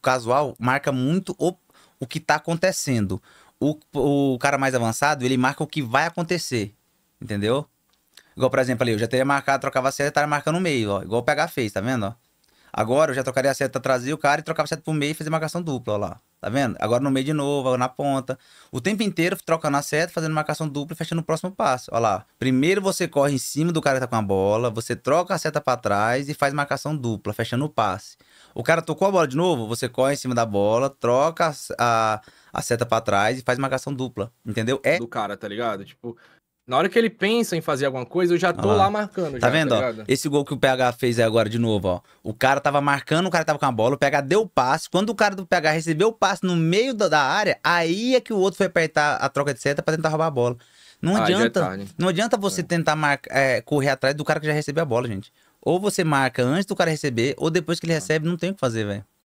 casual marca muito o, o que tá acontecendo. O, o cara mais avançado, ele marca o que vai acontecer. Entendeu? Igual, por exemplo, ali, eu já teria marcado, trocava a série, tava marcando o meio, ó. Igual o PH fez, tá vendo? Ó? Agora eu já trocaria a seta, trazia o cara e trocava a seta pro meio e fazia marcação dupla, ó lá. Tá vendo? Agora no meio de novo, agora na ponta. O tempo inteiro trocando a seta, fazendo marcação dupla e fechando o próximo passo. Ó lá. Primeiro você corre em cima do cara que tá com a bola, você troca a seta para trás e faz marcação dupla, fechando o passe. O cara tocou a bola de novo, você corre em cima da bola, troca a, a, a seta para trás e faz marcação dupla. Entendeu? É. Do cara, tá ligado? Tipo, na hora que ele pensa em fazer alguma coisa, eu já tô ah, lá marcando. Tá já, tá vendo? Tá ó, esse gol que o PH fez aí agora de novo, ó. O cara tava marcando, o cara tava com a bola, o PH deu o passe. Quando o cara do PH recebeu o passe no meio da área, aí é que o outro foi apertar a troca de seta pra tentar roubar a bola. Não ah, adianta, é não adianta você é. tentar marcar, é, correr atrás do cara que já recebeu a bola, gente. Ou você marca antes do cara receber, ou depois que ele tá. recebe, não tem o que fazer, velho.